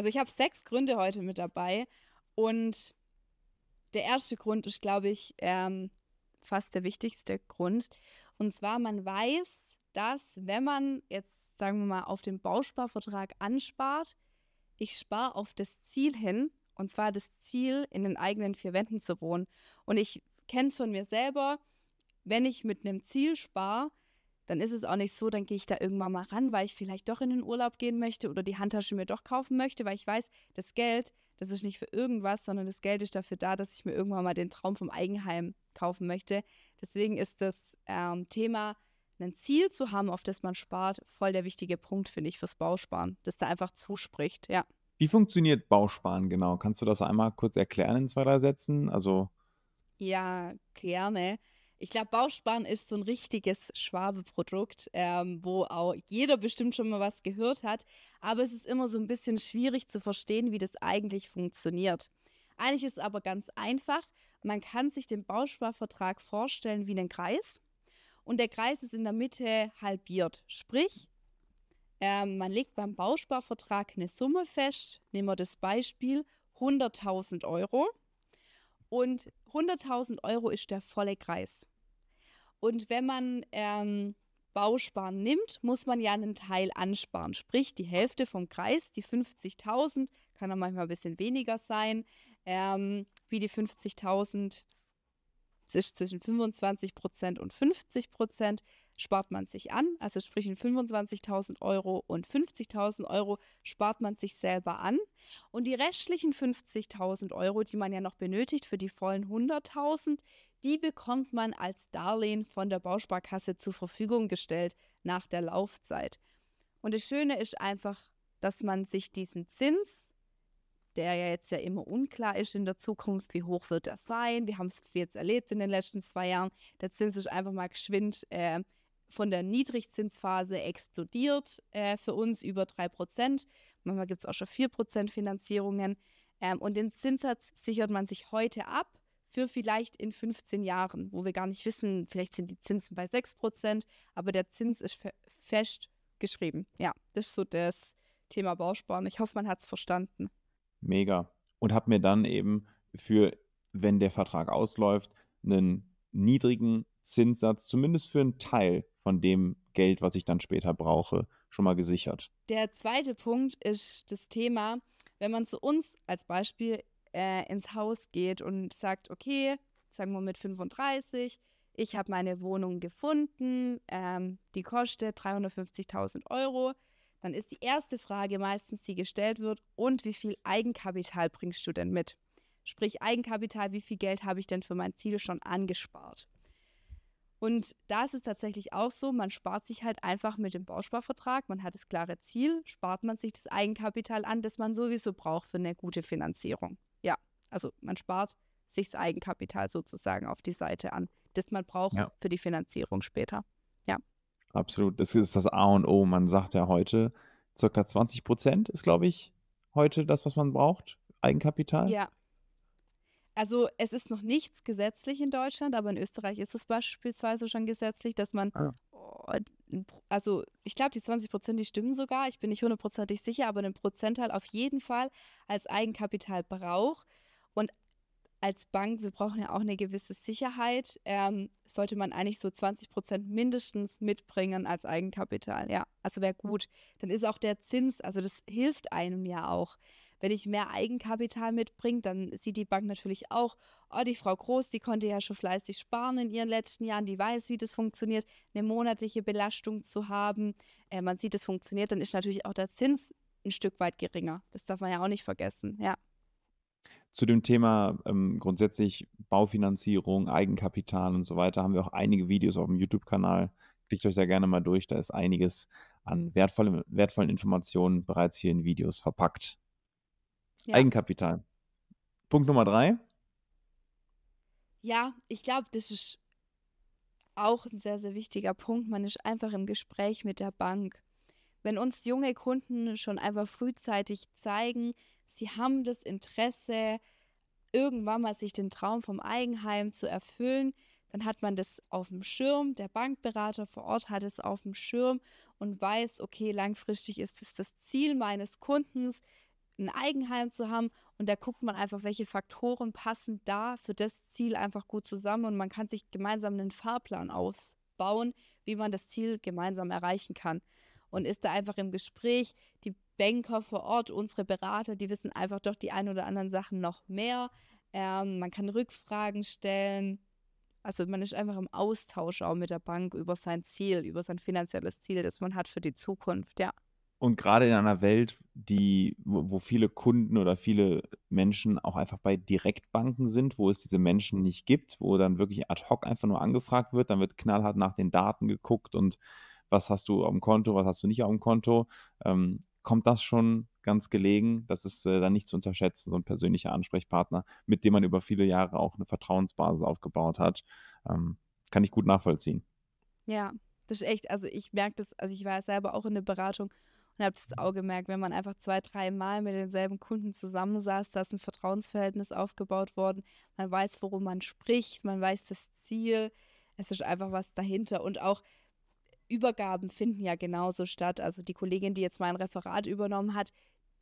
Also ich habe sechs Gründe heute mit dabei. Und der erste Grund ist, glaube ich, ähm, fast der wichtigste Grund. Und zwar, man weiß, dass wenn man jetzt, sagen wir mal, auf den Bausparvertrag anspart, ich spare auf das Ziel hin, und zwar das Ziel, in den eigenen vier Wänden zu wohnen. Und ich kenne es von mir selber, wenn ich mit einem Ziel spare, dann ist es auch nicht so, dann gehe ich da irgendwann mal ran, weil ich vielleicht doch in den Urlaub gehen möchte oder die Handtasche mir doch kaufen möchte, weil ich weiß, das Geld, das ist nicht für irgendwas, sondern das Geld ist dafür da, dass ich mir irgendwann mal den Traum vom Eigenheim kaufen möchte. Deswegen ist das ähm, Thema, ein Ziel zu haben, auf das man spart, voll der wichtige Punkt, finde ich, fürs Bausparen, dass da einfach zuspricht, ja. Wie funktioniert Bausparen genau? Kannst du das einmal kurz erklären in zwei, drei Sätzen? Also ja, gerne. Ich glaube, Bausparen ist so ein richtiges Schwabe-Produkt, ähm, wo auch jeder bestimmt schon mal was gehört hat. Aber es ist immer so ein bisschen schwierig zu verstehen, wie das eigentlich funktioniert. Eigentlich ist es aber ganz einfach. Man kann sich den Bausparvertrag vorstellen wie einen Kreis. Und der Kreis ist in der Mitte halbiert. Sprich, äh, man legt beim Bausparvertrag eine Summe fest. Nehmen wir das Beispiel 100.000 Euro. Und 100.000 Euro ist der volle Kreis. Und wenn man ähm, Bausparen nimmt, muss man ja einen Teil ansparen. Sprich, die Hälfte vom Kreis, die 50.000, kann auch manchmal ein bisschen weniger sein, ähm, wie die 50.000 zwischen 25 Prozent und 50 Prozent spart man sich an. Also sprich in 25.000 Euro und 50.000 Euro spart man sich selber an. Und die restlichen 50.000 Euro, die man ja noch benötigt für die vollen 100.000, die bekommt man als Darlehen von der Bausparkasse zur Verfügung gestellt nach der Laufzeit. Und das Schöne ist einfach, dass man sich diesen Zins der ja jetzt ja immer unklar ist in der Zukunft, wie hoch wird das sein? Wir haben es jetzt erlebt in den letzten zwei Jahren. Der Zins ist einfach mal geschwind äh, von der Niedrigzinsphase explodiert äh, für uns über 3%. Manchmal gibt es auch schon 4% Finanzierungen. Ähm, und den Zinssatz sichert man sich heute ab für vielleicht in 15 Jahren, wo wir gar nicht wissen, vielleicht sind die Zinsen bei 6%, aber der Zins ist fest geschrieben. Ja, das ist so das Thema Bausparen. Ich hoffe, man hat es verstanden. Mega. Und habe mir dann eben für, wenn der Vertrag ausläuft, einen niedrigen Zinssatz, zumindest für einen Teil von dem Geld, was ich dann später brauche, schon mal gesichert. Der zweite Punkt ist das Thema, wenn man zu uns als Beispiel äh, ins Haus geht und sagt, okay, sagen wir mit 35, ich habe meine Wohnung gefunden, ähm, die kostet 350.000 Euro dann ist die erste Frage meistens, die gestellt wird, und wie viel Eigenkapital bringst du denn mit? Sprich Eigenkapital, wie viel Geld habe ich denn für mein Ziel schon angespart? Und da ist es tatsächlich auch so, man spart sich halt einfach mit dem Bausparvertrag, man hat das klare Ziel, spart man sich das Eigenkapital an, das man sowieso braucht für eine gute Finanzierung. Ja, also man spart sich das Eigenkapital sozusagen auf die Seite an, das man braucht ja. für die Finanzierung später. Ja. Absolut. Das ist das A und O. Man sagt ja heute, circa 20 Prozent ist, glaube ich, heute das, was man braucht. Eigenkapital. Ja. Also es ist noch nichts gesetzlich in Deutschland, aber in Österreich ist es beispielsweise schon gesetzlich, dass man, ah. also ich glaube, die 20 Prozent, die stimmen sogar, ich bin nicht hundertprozentig sicher, aber einen Prozentteil halt auf jeden Fall als Eigenkapital braucht, als Bank, wir brauchen ja auch eine gewisse Sicherheit, ähm, sollte man eigentlich so 20 Prozent mindestens mitbringen als Eigenkapital. Ja, also wäre mhm. gut. Dann ist auch der Zins, also das hilft einem ja auch. Wenn ich mehr Eigenkapital mitbringe, dann sieht die Bank natürlich auch, oh, die Frau Groß, die konnte ja schon fleißig sparen in ihren letzten Jahren, die weiß, wie das funktioniert, eine monatliche Belastung zu haben. Äh, man sieht, es funktioniert, dann ist natürlich auch der Zins ein Stück weit geringer. Das darf man ja auch nicht vergessen, ja. Zu dem Thema ähm, grundsätzlich Baufinanzierung, Eigenkapital und so weiter haben wir auch einige Videos auf dem YouTube-Kanal. Klickt euch da gerne mal durch, da ist einiges an mhm. wertvolle, wertvollen Informationen bereits hier in Videos verpackt. Ja. Eigenkapital. Punkt Nummer drei. Ja, ich glaube, das ist auch ein sehr, sehr wichtiger Punkt. Man ist einfach im Gespräch mit der Bank. Wenn uns junge Kunden schon einfach frühzeitig zeigen, sie haben das Interesse, irgendwann mal sich den Traum vom Eigenheim zu erfüllen. Dann hat man das auf dem Schirm, der Bankberater vor Ort hat es auf dem Schirm und weiß, okay, langfristig ist es das Ziel meines Kundens, ein Eigenheim zu haben. Und da guckt man einfach, welche Faktoren passen da für das Ziel einfach gut zusammen. Und man kann sich gemeinsam einen Fahrplan ausbauen, wie man das Ziel gemeinsam erreichen kann und ist da einfach im Gespräch. Die Banker vor Ort, unsere Berater, die wissen einfach doch die ein oder anderen Sachen noch mehr. Ähm, man kann Rückfragen stellen. Also man ist einfach im Austausch auch mit der Bank über sein Ziel, über sein finanzielles Ziel, das man hat für die Zukunft, ja. Und gerade in einer Welt, die, wo viele Kunden oder viele Menschen auch einfach bei Direktbanken sind, wo es diese Menschen nicht gibt, wo dann wirklich ad hoc einfach nur angefragt wird, dann wird knallhart nach den Daten geguckt und was hast du am Konto, was hast du nicht am Konto, ähm, kommt das schon ganz gelegen. Das ist äh, dann nicht zu unterschätzen, so ein persönlicher Ansprechpartner, mit dem man über viele Jahre auch eine Vertrauensbasis aufgebaut hat. Ähm, kann ich gut nachvollziehen. Ja, das ist echt, also ich merke das, also ich war selber auch in der Beratung und habe das mhm. auch gemerkt, wenn man einfach zwei, drei Mal mit denselben Kunden zusammensaß, da ist ein Vertrauensverhältnis aufgebaut worden. Man weiß, worum man spricht, man weiß das Ziel. Es ist einfach was dahinter. Und auch, Übergaben finden ja genauso statt. Also die Kollegin, die jetzt mein Referat übernommen hat,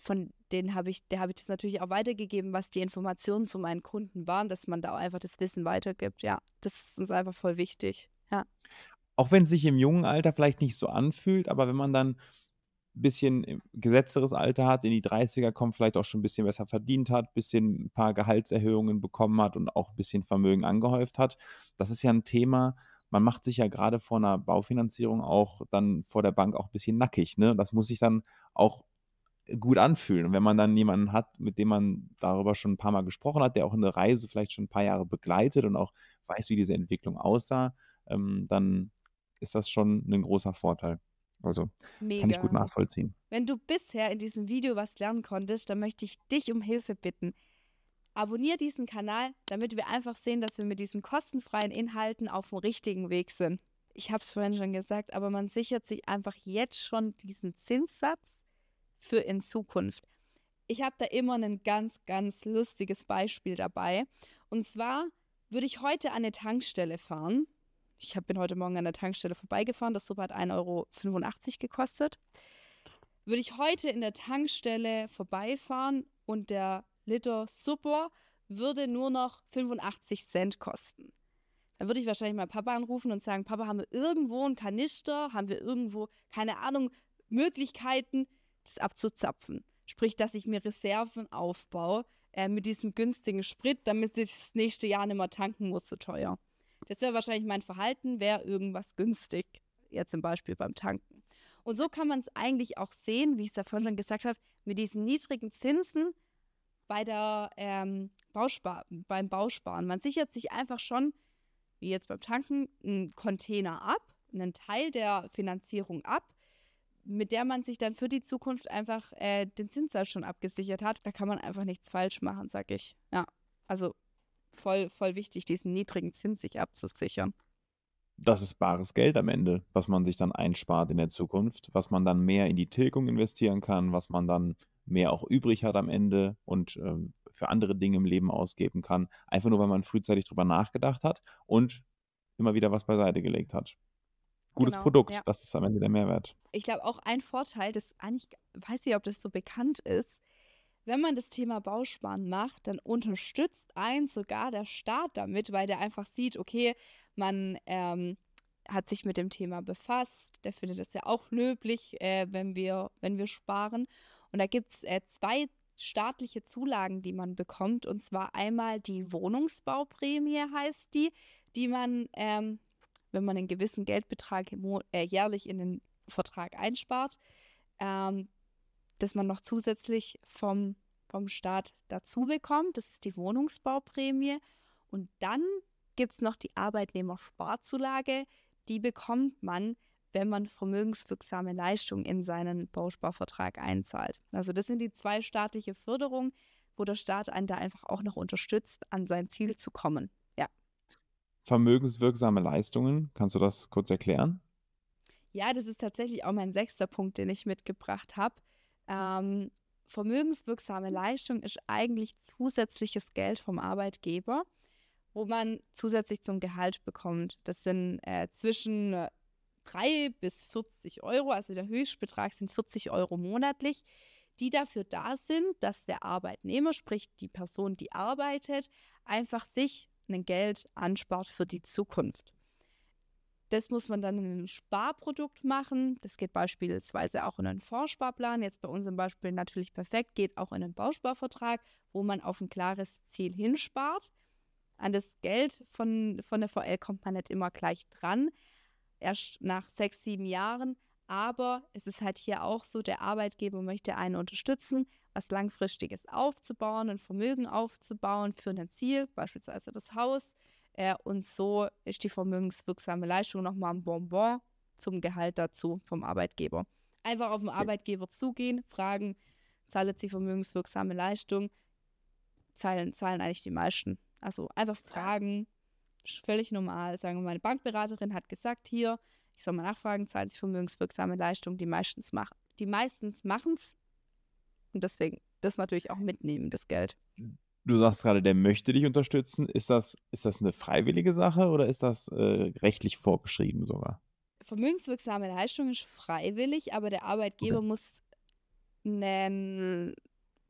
von denen habe ich, der habe ich das natürlich auch weitergegeben, was die Informationen zu meinen Kunden waren, dass man da auch einfach das Wissen weitergibt. Ja, das ist uns einfach voll wichtig. Ja. Auch wenn es sich im jungen Alter vielleicht nicht so anfühlt, aber wenn man dann ein bisschen gesetzteres Alter hat, in die 30er kommt, vielleicht auch schon ein bisschen besser verdient hat, ein bisschen ein paar Gehaltserhöhungen bekommen hat und auch ein bisschen Vermögen angehäuft hat, das ist ja ein Thema, man macht sich ja gerade vor einer Baufinanzierung auch dann vor der Bank auch ein bisschen nackig. Ne? Das muss sich dann auch äh, gut anfühlen. Und wenn man dann jemanden hat, mit dem man darüber schon ein paar Mal gesprochen hat, der auch eine Reise vielleicht schon ein paar Jahre begleitet und auch weiß, wie diese Entwicklung aussah, ähm, dann ist das schon ein großer Vorteil. Also Mega. kann ich gut nachvollziehen. Wenn du bisher in diesem Video was lernen konntest, dann möchte ich dich um Hilfe bitten abonnier diesen Kanal, damit wir einfach sehen, dass wir mit diesen kostenfreien Inhalten auf dem richtigen Weg sind. Ich habe es vorhin schon gesagt, aber man sichert sich einfach jetzt schon diesen Zinssatz für in Zukunft. Ich habe da immer ein ganz, ganz lustiges Beispiel dabei. Und zwar würde ich heute an eine Tankstelle fahren. Ich hab, bin heute Morgen an der Tankstelle vorbeigefahren. Das Super hat 1,85 Euro gekostet. Würde ich heute in der Tankstelle vorbeifahren und der Liter Super würde nur noch 85 Cent kosten. Dann würde ich wahrscheinlich meinen Papa anrufen und sagen, Papa, haben wir irgendwo einen Kanister? Haben wir irgendwo, keine Ahnung, Möglichkeiten, das abzuzapfen? Sprich, dass ich mir Reserven aufbaue äh, mit diesem günstigen Sprit, damit ich das nächste Jahr nicht mehr tanken muss, so teuer. Das wäre wahrscheinlich mein Verhalten, wäre irgendwas günstig. Ja, zum Beispiel beim Tanken. Und so kann man es eigentlich auch sehen, wie ich es davon schon gesagt habe, mit diesen niedrigen Zinsen bei der ähm, Bauspar beim Bausparen. Man sichert sich einfach schon, wie jetzt beim Tanken, einen Container ab, einen Teil der Finanzierung ab, mit der man sich dann für die Zukunft einfach äh, den Zinssatz schon abgesichert hat. Da kann man einfach nichts falsch machen, sag ich. Ja, also voll, voll wichtig, diesen niedrigen Zins sich abzusichern das ist bares Geld am Ende, was man sich dann einspart in der Zukunft, was man dann mehr in die Tilgung investieren kann, was man dann mehr auch übrig hat am Ende und ähm, für andere Dinge im Leben ausgeben kann. Einfach nur, weil man frühzeitig drüber nachgedacht hat und immer wieder was beiseite gelegt hat. Gutes genau, Produkt, ja. das ist am Ende der Mehrwert. Ich glaube auch ein Vorteil, das eigentlich, weiß ich, ob das so bekannt ist, wenn man das Thema Bausparen macht, dann unterstützt einen sogar der Staat damit, weil der einfach sieht, okay, man ähm, hat sich mit dem Thema befasst. Der findet es ja auch löblich, äh, wenn, wir, wenn wir sparen. Und da gibt es äh, zwei staatliche Zulagen, die man bekommt. Und zwar einmal die Wohnungsbauprämie heißt die, die man, ähm, wenn man einen gewissen Geldbetrag äh, jährlich in den Vertrag einspart, ähm, dass man noch zusätzlich vom, vom Staat dazu bekommt. Das ist die Wohnungsbauprämie. Und dann gibt es noch die Arbeitnehmersparzulage. Die bekommt man, wenn man vermögenswirksame Leistungen in seinen Bausparvertrag einzahlt. Also das sind die zwei staatliche Förderungen, wo der Staat einen da einfach auch noch unterstützt, an sein Ziel zu kommen. Ja. Vermögenswirksame Leistungen, kannst du das kurz erklären? Ja, das ist tatsächlich auch mein sechster Punkt, den ich mitgebracht habe. Ähm, vermögenswirksame Leistung ist eigentlich zusätzliches Geld vom Arbeitgeber, wo man zusätzlich zum Gehalt bekommt. Das sind äh, zwischen 3 äh, bis 40 Euro, also der Höchstbetrag sind 40 Euro monatlich, die dafür da sind, dass der Arbeitnehmer, sprich die Person, die arbeitet, einfach sich ein Geld anspart für die Zukunft. Das muss man dann in ein Sparprodukt machen. Das geht beispielsweise auch in einen Fondssparplan. Jetzt bei uns im Beispiel natürlich perfekt, geht auch in einen Bausparvertrag, wo man auf ein klares Ziel hinspart. An das Geld von, von der VL kommt man nicht immer gleich dran, erst nach sechs, sieben Jahren. Aber es ist halt hier auch so, der Arbeitgeber möchte einen unterstützen, was Langfristiges aufzubauen, ein Vermögen aufzubauen für ein Ziel, beispielsweise das Haus. Äh, und so ist die vermögenswirksame Leistung nochmal ein Bonbon zum Gehalt dazu vom Arbeitgeber. Einfach auf den Arbeitgeber zugehen, fragen, zahlt sie vermögenswirksame Leistung? Zahlen, zahlen eigentlich die meisten. Also einfach fragen, völlig normal. Sagen wir, meine Bankberaterin hat gesagt, hier, ich soll mal nachfragen, zahlen sich vermögenswirksame Leistungen, die meistens machen. Die meistens machen es. Und deswegen das natürlich auch mitnehmen, das Geld. Du sagst gerade, der möchte dich unterstützen. Ist das, ist das eine freiwillige Sache oder ist das äh, rechtlich vorgeschrieben sogar? Vermögenswirksame Leistung ist freiwillig, aber der Arbeitgeber okay. muss einen,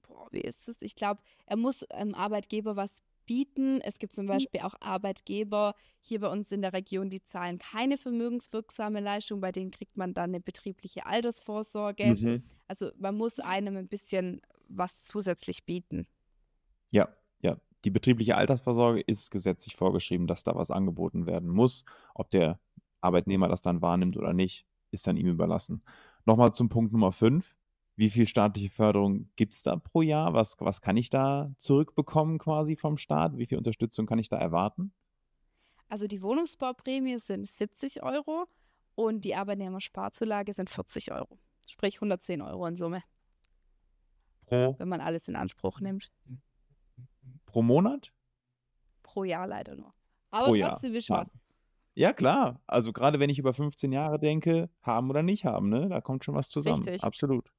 boah, wie ist es? Ich glaube, er muss dem ähm, Arbeitgeber was bieten. Es gibt zum mhm. Beispiel auch Arbeitgeber hier bei uns in der Region, die zahlen keine vermögenswirksame Leistung, bei denen kriegt man dann eine betriebliche Altersvorsorge. Mhm. Also man muss einem ein bisschen was zusätzlich bieten. Ja, ja. Die betriebliche Altersvorsorge ist gesetzlich vorgeschrieben, dass da was angeboten werden muss. Ob der Arbeitnehmer das dann wahrnimmt oder nicht, ist dann ihm überlassen. Nochmal zum Punkt Nummer 5 wie viel staatliche Förderung gibt es da pro Jahr? Was, was kann ich da zurückbekommen quasi vom Staat? Wie viel Unterstützung kann ich da erwarten? Also die Wohnungsbauprämie sind 70 Euro und die Arbeitnehmersparzulage sind 40 Euro. Sprich 110 Euro in Summe. Pro? Wenn man alles in Anspruch nimmt. Pro Monat? Pro Jahr leider nur. Aber pro trotzdem ist was. Ja, klar. Also gerade wenn ich über 15 Jahre denke, haben oder nicht haben, ne? Da kommt schon was zusammen. Richtig. Absolut.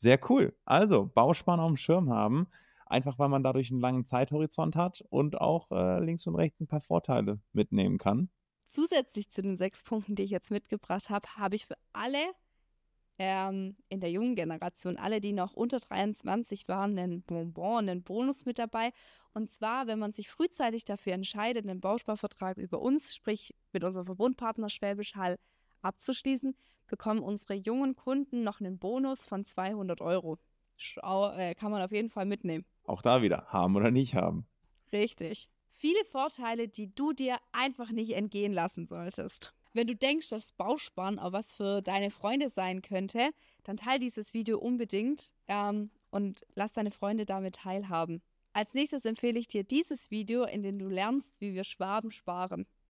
Sehr cool. Also Bausparen auf dem Schirm haben, einfach weil man dadurch einen langen Zeithorizont hat und auch äh, links und rechts ein paar Vorteile mitnehmen kann. Zusätzlich zu den sechs Punkten, die ich jetzt mitgebracht habe, habe ich für alle ähm, in der jungen Generation, alle, die noch unter 23 waren, einen Bonbon, einen Bonus mit dabei. Und zwar, wenn man sich frühzeitig dafür entscheidet, einen Bausparvertrag über uns, sprich mit unserem Verbundpartner Schwäbisch Hall, abzuschließen, bekommen unsere jungen Kunden noch einen Bonus von 200 Euro. Schau, äh, kann man auf jeden Fall mitnehmen. Auch da wieder, haben oder nicht haben. Richtig. Viele Vorteile, die du dir einfach nicht entgehen lassen solltest. Wenn du denkst, dass Bausparen auch was für deine Freunde sein könnte, dann teile dieses Video unbedingt ähm, und lass deine Freunde damit teilhaben. Als nächstes empfehle ich dir dieses Video, in dem du lernst, wie wir Schwaben sparen.